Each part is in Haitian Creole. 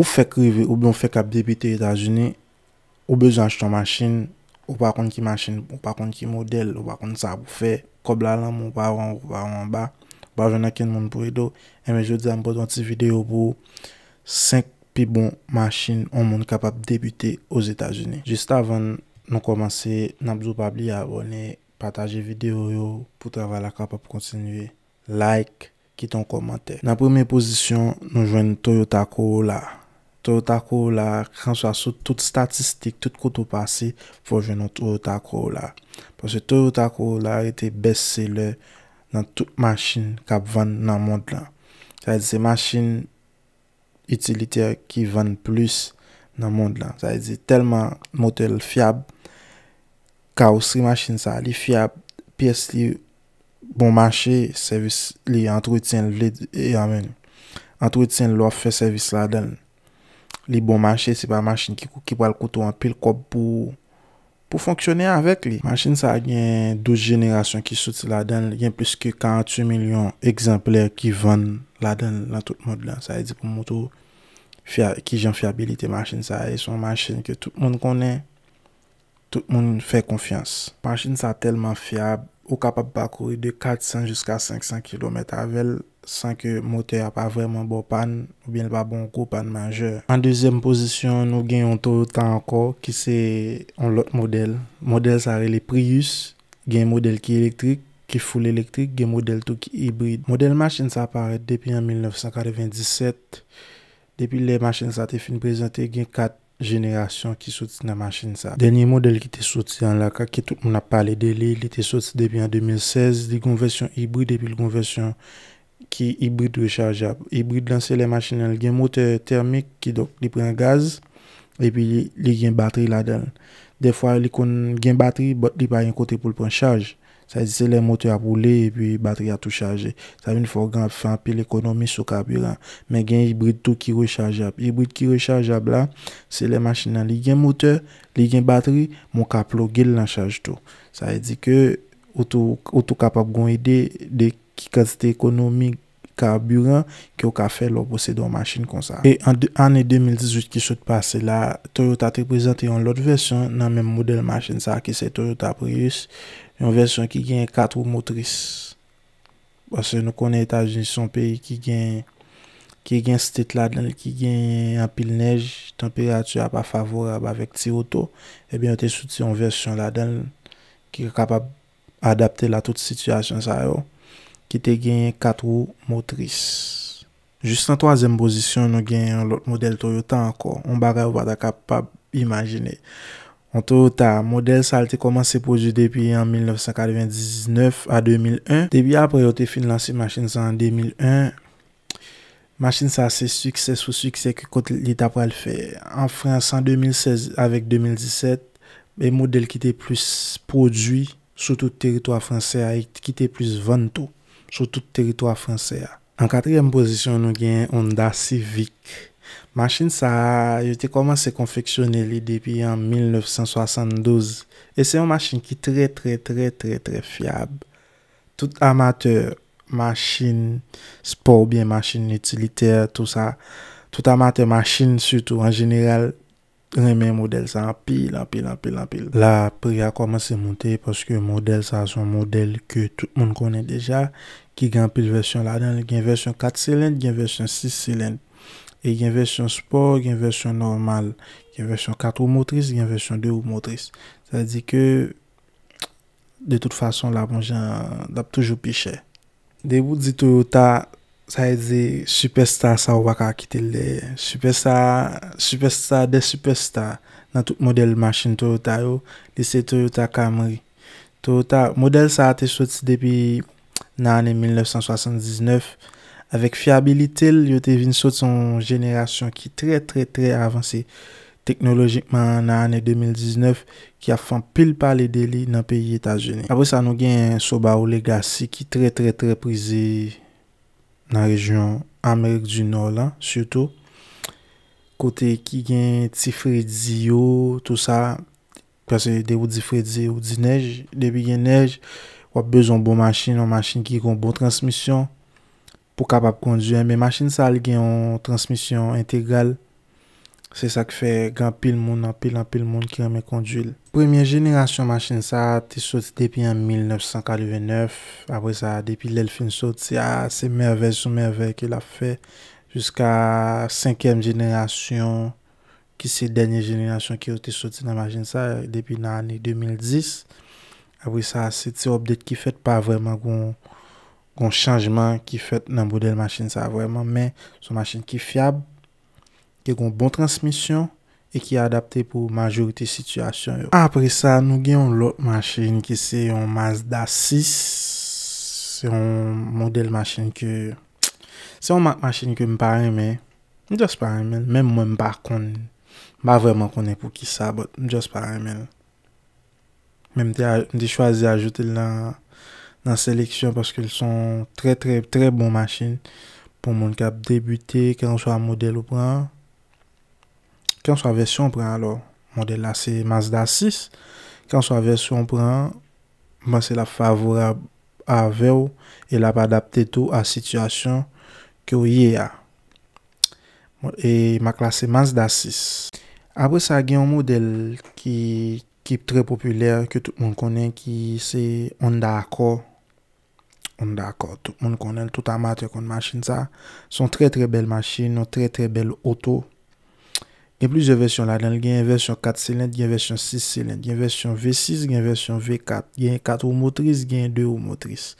Ou fek rive ou bon fek ap debite Etajouni Ou bezo anj ton machin Ou pa kon ki machin, ou pa kon ki model Ou pa kon sa pou fe Kob la lan moun pa wan, ou pa wan ba Ba jona ken moun pou edo E eh me jodi an bod wan ti video pou 5 pi bon machin On moun kapap debite os Etajouni Jista avan nou komanse Nan bezou pa bli abone Pataje video yo pou travala kapap kontinue Like, kiton komante Nan premiye pozisyon Nou jwen Toyotako la Torotakou la, kanswa sou tout statistik, tout koutou pasi, fwo jenon torotakou la. Pwese torotakou la ite bes se le nan tout machin kap van nan mond la. Sa e di se machin utiliter ki van plus nan mond la. Sa e di telman motel fiyab ka usri machin sa. Li fiyab, piyes li bon machin, servis li antwitjen li e amen. Antwitjen li waf fe servis la dene. bons bon c'est se machine qui ki, ki pal le an pil kop pour pour fonctionner avec li. Machin ça a 12 jenerasyon là dedans la y a plus que 48 millions d'exemplaires qui vendent la dedans dans tout le monde. Sa e di pou moto qui ki une fiabilité son machine que tout le monde connaît tout le monde fait confiance machine ça tellement fiable Ou kapap bakouri de 400 jusqu'a 500 km avel san ke mote a pa vremen bo pan ou bine ba bon ko pan majeur. An dezem pozisyon nou gen yon to tan anko ki se an lot model. Model sa re le Prius, gen model ki elektrik, ki full elektrik, gen model tou ki hibrid. Model machin sa aparet depi an 1997, depi le machin sa te fin prezante gen 4. jeneration ki soti nan machin sa. Denye model ki te soti an la ka, ki tout moun ap pale de li, li te soti debi an 2016, li konversyon ibrid epi l konversyon ki ibrid recharjab. Ibrid lan se le machin an, li gen moter termik ki dok li pren gaz epi li gen bateri la den. Defwa li kon gen bateri, bot li bayen kote pou l pren charj. Sa yi di se le mote a boule e pi bateri a tou chaje. Sa yi di fòr gran fan pi l'ekonomi sou kabye lan. Men gen yibrit tou ki rechaje ap. Yibrit ki rechaje ap la, se le machin nan li gen mote, li gen bateri, moun kaplo gil lan chaje tou. Sa yi di ke ou tou kapap gwen ide de ki kazite ekonomi kaburant ki ou ka fè lò posèdò machin kon sa. E anè 2018 ki sot passe la, Toyota te prezante yon lòt versyon nan men model machin sa ki se Toyota Prius yon versyon ki gen 4 motris basè nou konen etajen son peyi ki gen ki gen stit la den ki gen apil nej, temperatü a pa favorab avèk ti oto e ben te soti yon versyon la den ki re kapab adapte la tout situasyon sa yo ki te genye 4 rou motris. Just an toazem pozisyon, nou genye an lot model Toyota anko, an barè ou ba ta kapap imajine. An Toyota, model sa al te komanse pou ju depi an 1999 a 2001, debi apre yo te fin lansi machin sa an 2001, machin sa ase sukses pou sukses ki kote li ta pral fè. An frans an 2016 avèk 2017, e model ki te plus pou ju, sou tout teritoa fransè a ki te plus vantou. Soutout teritwa franse a. An katriyem pozisyon nou gen Onda Civic. Mashin sa yote koman se konfeksyoneli depi an 1972. E se yon mashin ki tre tre tre tre tre fiab. Tout amate mashin, sport bien mashin, utiliter tout sa. Tout amate mashin sutou an jeneral. remen model sa apil, apil, apil, apil. La pri a koman se monte, poske model sa a son model ke tout moun konen deja, ki gen apil versyon la den, gen versyon 4 silen, gen versyon 6 silen, e gen versyon sport, gen versyon normal, gen versyon 4 ou motris, gen versyon 2 ou motris. Sa di ke, de tout fason la bon jen dap toujou pi chè. De bout di Toyota, Sa yi e zi, superstar sa wak a kitil de. Superstar de superstar nan tout model masjin Toyota yo. Disi Toyota Camry. Model sa a te soti depi nan ane 1979. Avèk fiabilitil, yo te vin soti son jenerasyon ki tre tre tre avansi teknolojikman nan ane 2019. Ki a fon pil pali deli nan peyi Etasjonen. Avèk sa nou gen soba ou legacy ki tre tre tre prizi... nan rejyon Amerik du Nord la, suto, kote ki gen ti fredzi yo, tout sa, kwa se de ou di fredzi ou di nej, de bi gen nej, wap bezon bon masin, an masin ki kon bon transmisyon, pou kapap kondyen, men masin sa al gen yon transmisyon integral, Se sa ki fe gampil moun anpil anpil moun ki reme kondwil. Premye jenerasyon machin sa te soti depi an 1949. Apoi sa depi lelfin soti a se merve sou merve ki la fe. Juska 5e jenerasyon ki se denye jenerasyon ki yo te soti nan machin sa depi nan ane 2010. Apoi sa se ti obdet ki fet pa vreman goun chanjman ki fet nan bodel machin sa vreman. Men sou machin ki fiyab. Kè kon bon transmisyon E kè adapte pou majorite situasyon yo Apre sa nou gen yon lot Machen ki se yon Mazda 6 Se yon Model machen ke Se yon machen ke mpare men M jos pare men Mèm mwen mpare kon M pa vèman konen pou ki sa M jos pare men M di chwazi ajoute Nan seleksyon Pwoske yon son tre tre tre bon machen Pon moun kap debuté Kè non so a model ou pwa Kanswa versyon pran lo, model la se Mazda 6. Kanswa versyon pran, mwen se la favorab ave ou, e la pa adapte tou a sityasyon ki ou ye a. E mak la se Mazda 6. Apre sa gen yon model ki, ki tre popüler, ki tout moun konen ki se Honda Accord. Honda Accord, tout moun konen, tout amatye kon masjin sa. Son tre tre bel masjin, son tre tre bel oto. Gen plus yo versyon la, gen versyon 4 silen, gen versyon 6 silen, gen versyon V6, gen versyon V4, gen 4 ou motris, gen 2 ou motris.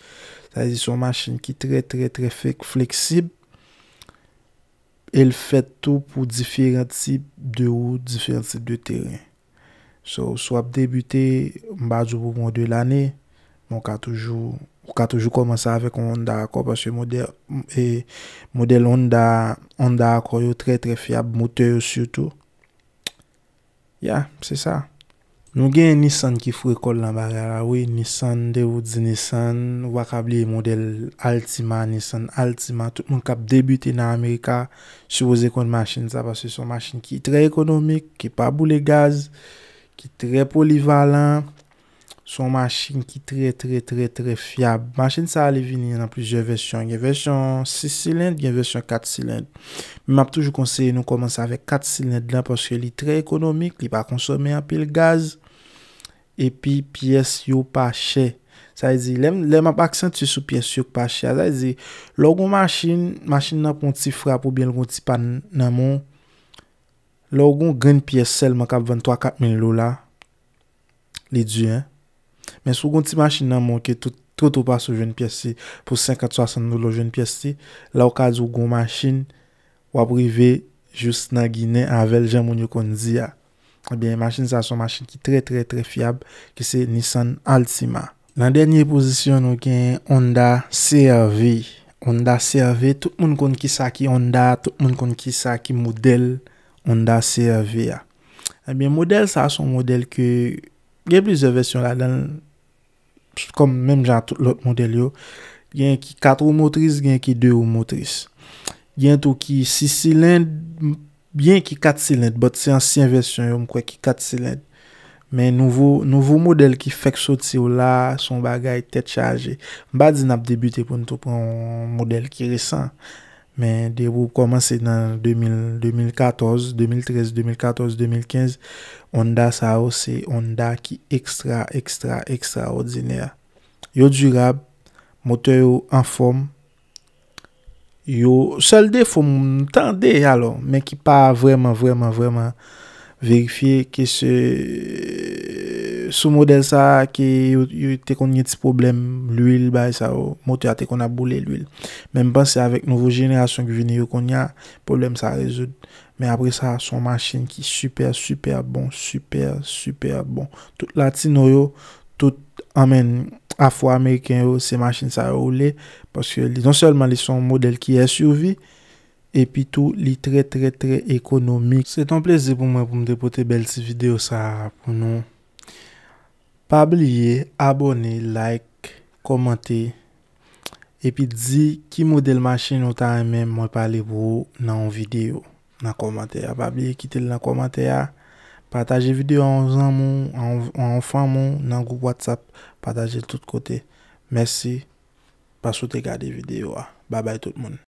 Sa zi sou machin ki tre tre tre fek fleksib, el fet tou pou diferentip 2 ou diferentip 2 teren. So, swap debute mba djou pou mwen de lanen, mwen ka toujou... pou ka toujou koman sa avek an onda akor baswe model e, onda akor yo tre tre fiyab, mote yo syoutou. Ya, se sa. Nou gen yon Nissan ki fwe kol nan bari a la. Ouye, Nissan, de ou di Nissan, wakab li model Altima, Nissan, Altima, tout moun kap debite nan Amerika, sou yon ekon masjin, sa baswe son masjin ki tre ekonomik, ki pa bou le gaz, ki tre polivalan, Son masjin ki tre, tre, tre, tre fiyab. Masjin sa alivini nan plijen versyon. Gen versyon 6 silend, gen versyon 4 silend. Mi map toujou konseye nou komanse avek 4 silend lan. Poske li tre ekonomik, li pa konsome apil gaz. Epi, piyes yo pa che. Sa yi zi, lem ap aksan ti sou piyes yo pa che. Sa yi zi, logon masjin, masjin nan pon ti fra pou bien lon ti pan nan moun. Logon gen piyes sel man kap 23-24 mil lola. Li diye, hein. Men sou goun ti machin nan moun ki toutou pa sou joun piye si. Pou 50-60 noulou joun piye si. La wakad sou goun machin waprive just nan Gine envel jen moun yon konzi ya. Ebyen, machin sa son machin ki tre tre tre fiyab ki se Nissan Altima. Nan denye pozisyon nou gen, Honda CR-V. Honda CR-V, tout moun kon ki sa ki Honda, tout moun kon ki sa ki model Honda CR-V ya. Ebyen, model sa son model ki, gen blize versyon la dan... Kom menm jan tout lot model yo Gen ki 4 ou motris Gen ki 2 ou motris Gen tou ki 6 silend Gen ki 4 silend Bot se ansyen versyon yo mkwe ki 4 silend Men nouvo model ki fek soti yo la Son bagay tet chaje Mba di nap debute pou nou tou Pon model ki resan Men, de wou komanse nan 2014, 2013, 2014, 2015, on da sa ose, on da ki ekstra, ekstra, ekstra odziner. Yo djurab, motè yo an fòm, yo, sel de fòm, tan de yalò, men ki pa vreman, vreman, vreman, verifiye ki se... Sou model sa ke yo te kon nye ti problem l'huil bay sa yo. Mote a te kon a boule l'huil. Menm pan se avek nouvo jenerasyon ki vini yo kon nye, problem sa rezoud. Men apre sa son masin ki super, super bon, super, super bon. Tout latino yo, tout amen afro-amerikan yo, se masin sa roule. Paske li non solman li son model ki e suvi. Epi tou li tre, tre, tre ekonomik. Se ton pleze pou mwen pou mde pote bel ti video sa pou nou. Pabliye, abone, like, komante, epi di ki model masin ou tan men mwen pale bou nan videyo, nan komante ya. Pabliye, kite li nan komante ya, pataje videyo an zan moun, an fan moun, nan goup whatsapp, pataje l tout kote. Mese, pasote gade videyo a. Babay tout moun.